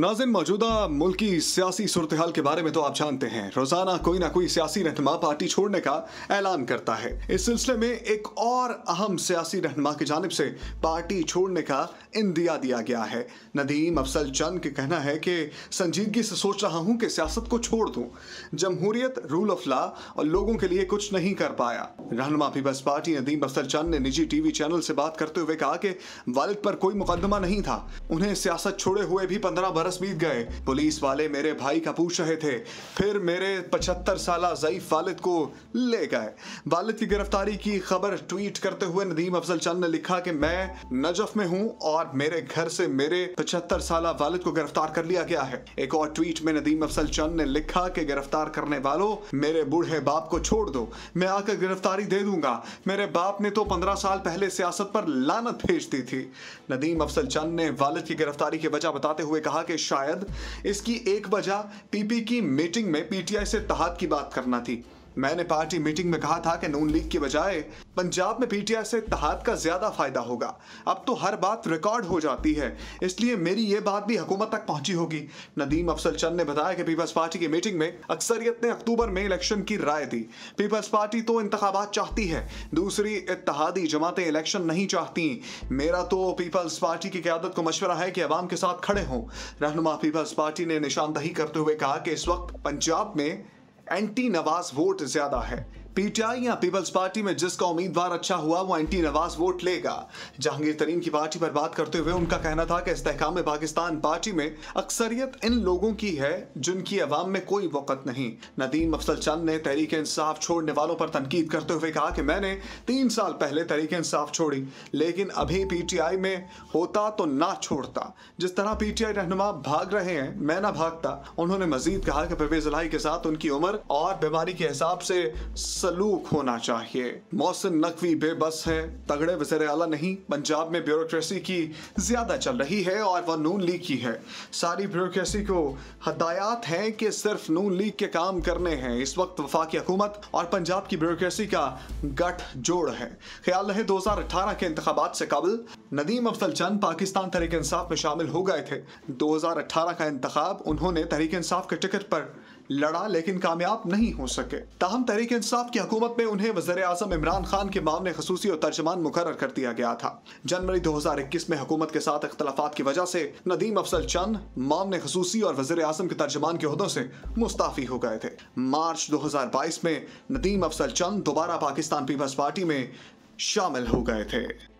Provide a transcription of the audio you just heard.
नाजिन मौजूदा मुल्की सियासी सूरत हाल के बारे में तो आप जानते हैं रोजाना कोई ना कोई सियासी रहनमा पार्टी छोड़ने का ऐलान करता है इस सिलसिले में एक और अहम सियासी रहनमा की जानब से पार्टी छोड़ने का इंदिया दिया गया है नदीम अफसल चंद के कहना है कि संजीदगी से सोच रहा हूँ कि सियासत को छोड़ दूँ जमहूरियत रूल ऑफ लॉ और लोगों के लिए कुछ नहीं कर पाया रहनमा पीपल्स पार्टी नदीम अफसल चंद ने निजी टी वी चैनल से बात करते हुए कहा कि वालद पर कोई मुकदमा नहीं था उन्हें सियासत छोड़े हुए भी पंद्रह बरस बरस बीत गए पुलिस वाले मेरे भाई का पूछ रहे थे फिर मेरे पचहत्तर साल जईफ वालिद को ले गए वालिद की गिरफ्तारी की खबर ट्वीट करते हुए नदीम अफजल चंद ने लिखा कि मैं नजफ में हूँ और मेरे घर से मेरे पचहत्तर साल वालिद को गिरफ्तार कर लिया गया है एक और ट्वीट में नदीम अफजल चंद ने लिखा कि गिरफ्तार करने वालों मेरे बूढ़े बाप को छोड़ दो मैं आकर गिरफ्तारी दे दूंगा मेरे बाप ने तो पंद्रह साल पहले सियासत पर लानत भेज दी थी नदीम अफजल चंद ने वालिद की गिरफ्तारी की वजह बताते हुए कहा कि शायद इसकी एक वजह पीपी की मीटिंग में पीटीआई से तहत की बात करना थी मैंने पार्टी मीटिंग में कहा था कि नून लीग के बजाय पंजाब में पीटीआई से इतिहाद का ज्यादा फायदा होगा अब तो हर बात रिकॉर्ड हो जाती है इसलिए मेरी ये बात भी हुकूमत तक पहुंची होगी नदीम अफसल चंद ने बताया कि पीपल्स पार्टी की मीटिंग में अक्सरियत ने अक्टूबर में इलेक्शन की राय दी पीपल्स पार्टी तो इंतबात चाहती है दूसरी इतिहादी जमातें इलेक्शन नहीं चाहती मेरा तो पीपल्स पार्टी की क्यादत को मशवरा है कि अवाम के साथ खड़े हों रहनुमा पीपल्स पार्टी ने निशानदही करते हुए कहा कि इस वक्त पंजाब में एंटी नवाज वोट ज्यादा है पीटीआई या पीपल्स पार्टी में जिसका उम्मीदवार अच्छा हुआ वो एंटी नवाज वोट लेगा जहांगीर तरीन की पार्टी पर बात करते हुए उनका कहना था कि इस्तेकाम पाकिस्तान पार्टी में अक्सरियत इन लोगों की है जिनकी अवाम में कोई वक़्त नहीं नदीम अफसल चंद ने तहरीक इंसाफ छोड़ने वालों पर तनकीद करते हुए कहा कि मैंने तीन साल पहले तहरीक इंसाफ छोड़ी लेकिन अभी पीटीआई में होता तो ना छोड़ता जिस तरह पीटीआई रहनुमा भाग रहे हैं मैं ना भागता उन्होंने मजीद कहा कि परवेज अलाई के साथ उनकी उम्र और बीमारी के हिसाब से सलूक होना चाहिए मौसम नकवी बेबस है तगड़े वजर अला नहीं पंजाब में ब्यूरोक्रेसी की ज्यादा चल रही है और वह नून लीग की है सारी ब्यूरोक्रेसी को हदायत है कि सिर्फ नून लीग के काम करने हैं इस वक्त वफाकी हुकूमत और पंजाब की ब्यूरोक्रेसी का गठजोड़ है ख्याल है 2018 के इंतबात से कबल नदीम अफसल चंद पाकिस्तान तहरीक इंसाफ में शामिल हो गए थे 2018 का इंतखब उन्होंने तहरीक इंसाफ के टिकट पर लड़ा लेकिन कामयाब नहीं हो सके ताहम तहरीक इंसाफ की हुकूमत में उन्हें वजर आजम इमरान खान के मामले खसूसी और तर्जमान मुकर कर दिया गया था जनवरी दो हजार इक्कीस में हुकूमत के साथ अख्तलाफा की वजह से नदीम अफसल चंद मामले खसूसी और वजर आजम के तर्जमान के अहदों से मुस्ताफी हो गए थे मार्च दो हजार बाईस में नदीम अफसल चंद दोबारा पाकिस्तान पीपल्स पार्टी में शामिल हो गए थे